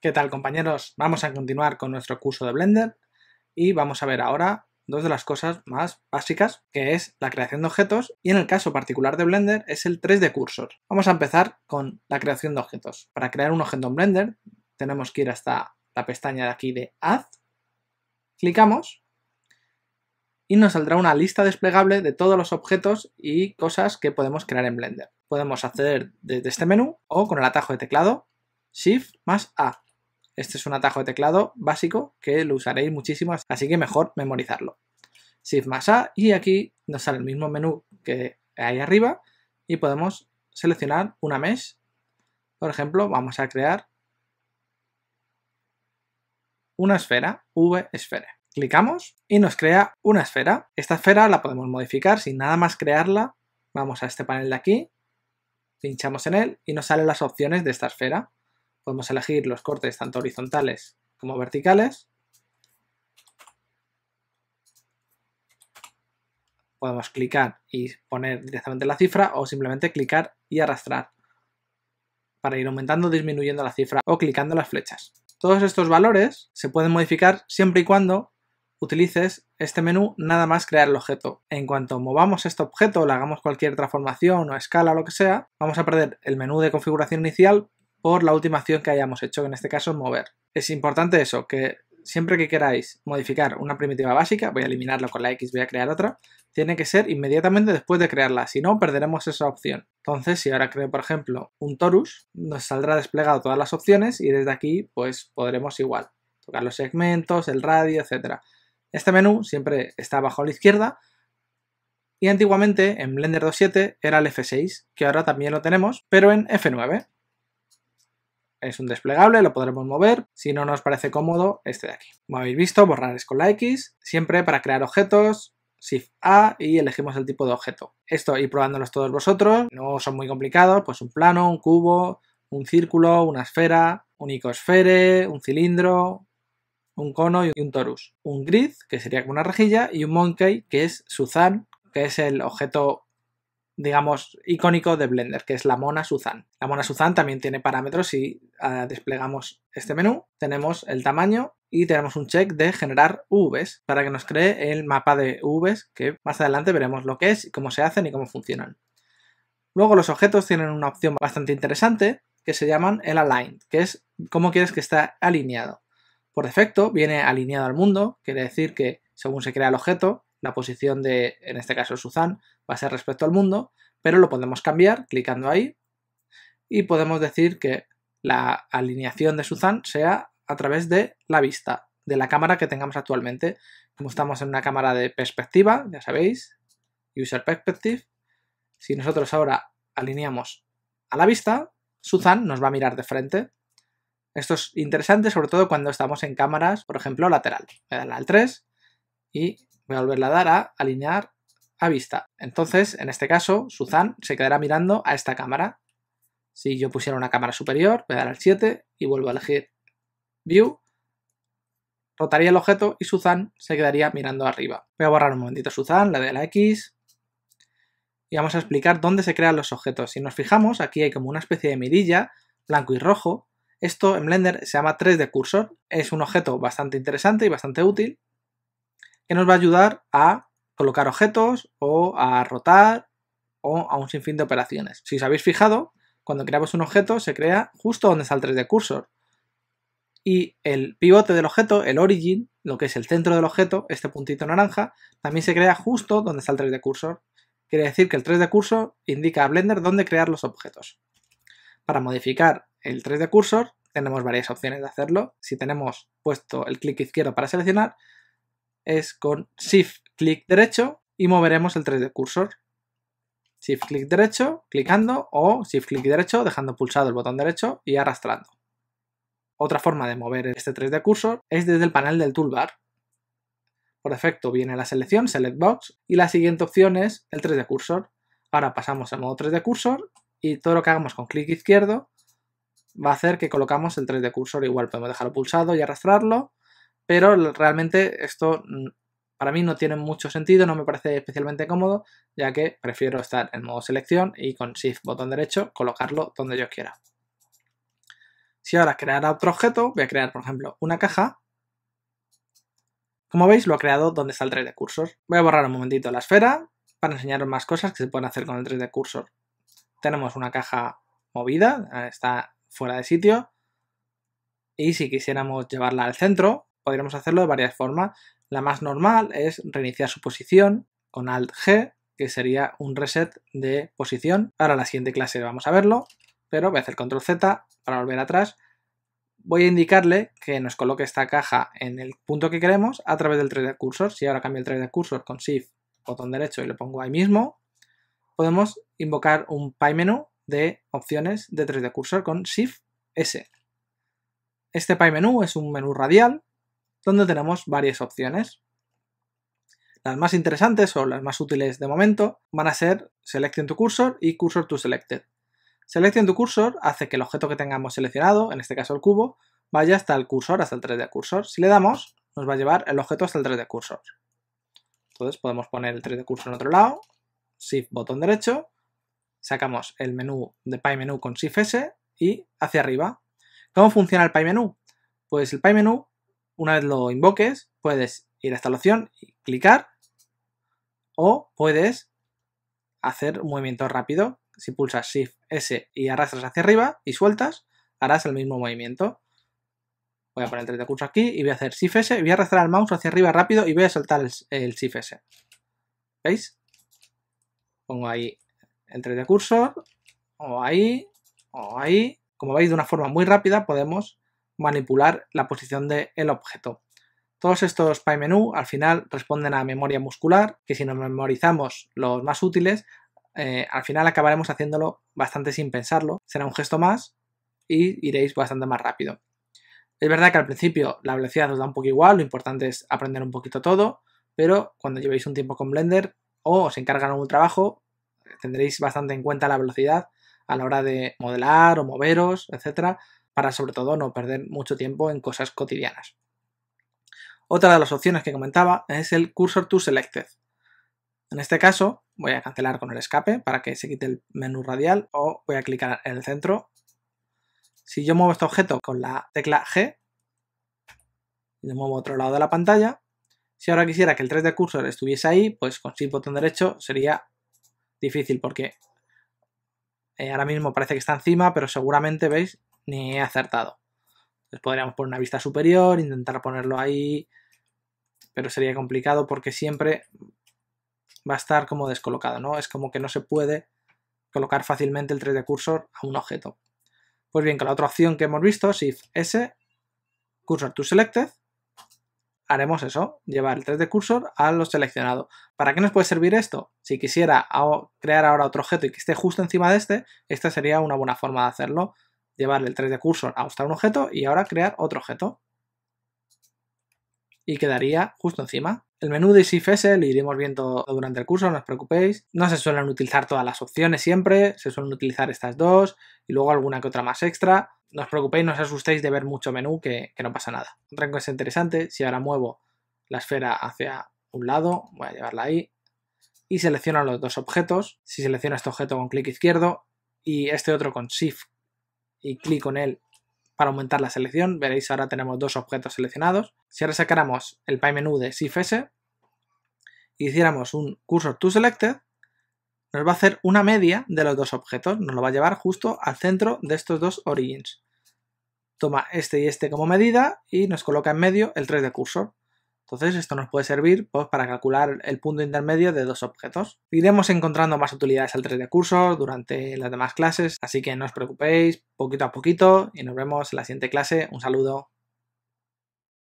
¿Qué tal compañeros? Vamos a continuar con nuestro curso de Blender y vamos a ver ahora dos de las cosas más básicas que es la creación de objetos y en el caso particular de Blender es el 3D Cursor. Vamos a empezar con la creación de objetos. Para crear un objeto en Blender tenemos que ir hasta la pestaña de aquí de Add, clicamos y nos saldrá una lista desplegable de todos los objetos y cosas que podemos crear en Blender. Podemos acceder desde este menú o con el atajo de teclado Shift más A este es un atajo de teclado básico que lo usaréis muchísimo, así que mejor memorizarlo. Shift más A y aquí nos sale el mismo menú que ahí arriba y podemos seleccionar una mesh. Por ejemplo, vamos a crear una esfera, V esfera. Clicamos y nos crea una esfera. Esta esfera la podemos modificar sin nada más crearla. Vamos a este panel de aquí, pinchamos en él y nos salen las opciones de esta esfera. Podemos elegir los cortes tanto horizontales como verticales. Podemos clicar y poner directamente la cifra o simplemente clicar y arrastrar para ir aumentando o disminuyendo la cifra o clicando las flechas. Todos estos valores se pueden modificar siempre y cuando utilices este menú nada más crear el objeto. En cuanto movamos este objeto, le hagamos cualquier transformación o escala o lo que sea, vamos a perder el menú de configuración inicial por la última acción que hayamos hecho, que en este caso es mover. Es importante eso, que siempre que queráis modificar una primitiva básica, voy a eliminarlo con la X, voy a crear otra, tiene que ser inmediatamente después de crearla, si no perderemos esa opción. Entonces, si ahora creo, por ejemplo, un torus, nos saldrá desplegado todas las opciones y desde aquí pues podremos igual tocar los segmentos, el radio, etc. Este menú siempre está abajo a la izquierda y antiguamente en Blender 2.7 era el F6, que ahora también lo tenemos, pero en F9 es un desplegable, lo podremos mover. Si no nos parece cómodo, este de aquí. Como habéis visto, borrar es con la X. Siempre para crear objetos, Shift A y elegimos el tipo de objeto. Esto y probándolos todos vosotros. No son muy complicados, pues un plano, un cubo, un círculo, una esfera, un icosfere, un cilindro, un cono y un torus. Un grid, que sería como una rejilla, y un monkey, que es Suzan, que es el objeto digamos, icónico de Blender, que es la Mona Suzan. La Mona Suzan también tiene parámetros y ah, desplegamos este menú, tenemos el tamaño y tenemos un check de generar UVs para que nos cree el mapa de UVs, que más adelante veremos lo que es, cómo se hacen y cómo funcionan. Luego los objetos tienen una opción bastante interesante que se llaman el align que es cómo quieres que esté alineado. Por defecto viene alineado al mundo, quiere decir que según se crea el objeto, la posición de, en este caso, Suzanne va a ser respecto al mundo, pero lo podemos cambiar clicando ahí y podemos decir que la alineación de Suzanne sea a través de la vista, de la cámara que tengamos actualmente. Como estamos en una cámara de perspectiva, ya sabéis, User Perspective, si nosotros ahora alineamos a la vista, Suzanne nos va a mirar de frente. Esto es interesante sobre todo cuando estamos en cámaras, por ejemplo, lateral. Voy al 3 y Voy a volverla a dar a alinear a vista. Entonces, en este caso, Suzanne se quedará mirando a esta cámara. Si yo pusiera una cámara superior, voy a dar al 7 y vuelvo a elegir View. Rotaría el objeto y Suzanne se quedaría mirando arriba. Voy a borrar un momentito Suzanne, la de la X. Y vamos a explicar dónde se crean los objetos. Si nos fijamos, aquí hay como una especie de mirilla, blanco y rojo. Esto en Blender se llama 3D Cursor. Es un objeto bastante interesante y bastante útil que nos va a ayudar a colocar objetos o a rotar o a un sinfín de operaciones. Si os habéis fijado, cuando creamos un objeto se crea justo donde está el 3D cursor. Y el pivote del objeto, el origin, lo que es el centro del objeto, este puntito naranja, también se crea justo donde está el 3D cursor. Quiere decir que el 3D cursor indica a Blender dónde crear los objetos. Para modificar el 3D cursor tenemos varias opciones de hacerlo. Si tenemos puesto el clic izquierdo para seleccionar, es con Shift clic derecho y moveremos el 3 de cursor. Shift clic derecho clicando o Shift clic derecho dejando pulsado el botón derecho y arrastrando. Otra forma de mover este 3D cursor es desde el panel del toolbar. Por defecto viene la selección Select Box y la siguiente opción es el 3 de cursor. Ahora pasamos al modo 3 de cursor y todo lo que hagamos con clic izquierdo va a hacer que colocamos el 3 de cursor igual. Podemos dejarlo pulsado y arrastrarlo pero realmente esto para mí no tiene mucho sentido, no me parece especialmente cómodo, ya que prefiero estar en modo selección y con Shift botón derecho colocarlo donde yo quiera. Si ahora creara otro objeto, voy a crear por ejemplo una caja. Como veis lo ha creado donde está el 3D cursor. Voy a borrar un momentito la esfera para enseñaros más cosas que se pueden hacer con el 3D cursor. Tenemos una caja movida, eh, está fuera de sitio. Y si quisiéramos llevarla al centro, podríamos hacerlo de varias formas. La más normal es reiniciar su posición con Alt G, que sería un reset de posición. para la siguiente clase vamos a verlo, pero voy a hacer Control Z para volver atrás. Voy a indicarle que nos coloque esta caja en el punto que queremos a través del 3D Cursor. Si ahora cambio el 3D Cursor con Shift, botón derecho y lo pongo ahí mismo, podemos invocar un pie de opciones de 3D Cursor con Shift S. Este pie es un menú radial donde tenemos varias opciones. Las más interesantes o las más útiles de momento van a ser Selection to Cursor y Cursor to Selected. Selection to Cursor hace que el objeto que tengamos seleccionado, en este caso el cubo, vaya hasta el cursor, hasta el 3D cursor. Si le damos, nos va a llevar el objeto hasta el 3D cursor. Entonces podemos poner el 3D cursor en otro lado, Shift botón derecho, sacamos el menú de PyMenu con Shift S y hacia arriba. ¿Cómo funciona el PyMenu? Pues el PyMenu una vez lo invoques, puedes ir a esta opción y clicar o puedes hacer un movimiento rápido. Si pulsas Shift S y arrastras hacia arriba y sueltas, harás el mismo movimiento. Voy a poner el de curso aquí y voy a hacer Shift S voy a arrastrar el mouse hacia arriba rápido y voy a soltar el, Shift S. ¿Veis? Pongo ahí el 3 cursor, o ahí, o ahí. Como veis, de una forma muy rápida podemos manipular la posición del el objeto. Todos estos menú al final responden a memoria muscular, que si nos memorizamos los más útiles, eh, al final acabaremos haciéndolo bastante sin pensarlo. Será un gesto más y iréis bastante más rápido. Es verdad que al principio la velocidad os da un poco igual, lo importante es aprender un poquito todo, pero cuando llevéis un tiempo con Blender o os encargan algún trabajo, tendréis bastante en cuenta la velocidad a la hora de modelar o moveros, etcétera, para sobre todo no perder mucho tiempo en cosas cotidianas. Otra de las opciones que comentaba es el cursor to selected. En este caso voy a cancelar con el escape para que se quite el menú radial o voy a clicar en el centro. Si yo muevo este objeto con la tecla G, y lo muevo a otro lado de la pantalla, si ahora quisiera que el 3D cursor estuviese ahí, pues con shift botón derecho sería difícil porque eh, ahora mismo parece que está encima, pero seguramente veis ni he acertado. Entonces podríamos poner una vista superior, intentar ponerlo ahí, pero sería complicado porque siempre va a estar como descolocado, ¿no? Es como que no se puede colocar fácilmente el 3D cursor a un objeto. Pues bien, con la otra opción que hemos visto, Shift S, Cursor to Selected, haremos eso, llevar el 3D cursor a lo seleccionado. ¿Para qué nos puede servir esto? Si quisiera crear ahora otro objeto y que esté justo encima de este, esta sería una buena forma de hacerlo llevarle el 3 de cursor a un objeto y ahora crear otro objeto. Y quedaría justo encima. El menú de Shift S lo iremos viendo durante el curso, no os preocupéis. No se suelen utilizar todas las opciones siempre, se suelen utilizar estas dos y luego alguna que otra más extra. No os preocupéis, no os asustéis de ver mucho menú, que, no pasa nada. Otra es interesante, si ahora muevo la esfera hacia un lado, voy a llevarla ahí, y selecciono los dos objetos. Si selecciono este objeto con clic izquierdo y este otro con Shift y clic con él para aumentar la selección. Veréis, ahora tenemos dos objetos seleccionados. Si ahora sacáramos el pie menú de SIFS, hiciéramos un cursor to selected, nos va a hacer una media de los dos objetos, nos lo va a llevar justo al centro de estos dos origins. Toma este y este como medida y nos coloca en medio el 3 de cursor. Entonces esto nos puede servir pues, para calcular el punto intermedio de dos objetos. Iremos encontrando más utilidades al 3D cursos durante las demás clases, así que no os preocupéis, poquito a poquito, y nos vemos en la siguiente clase. Un saludo.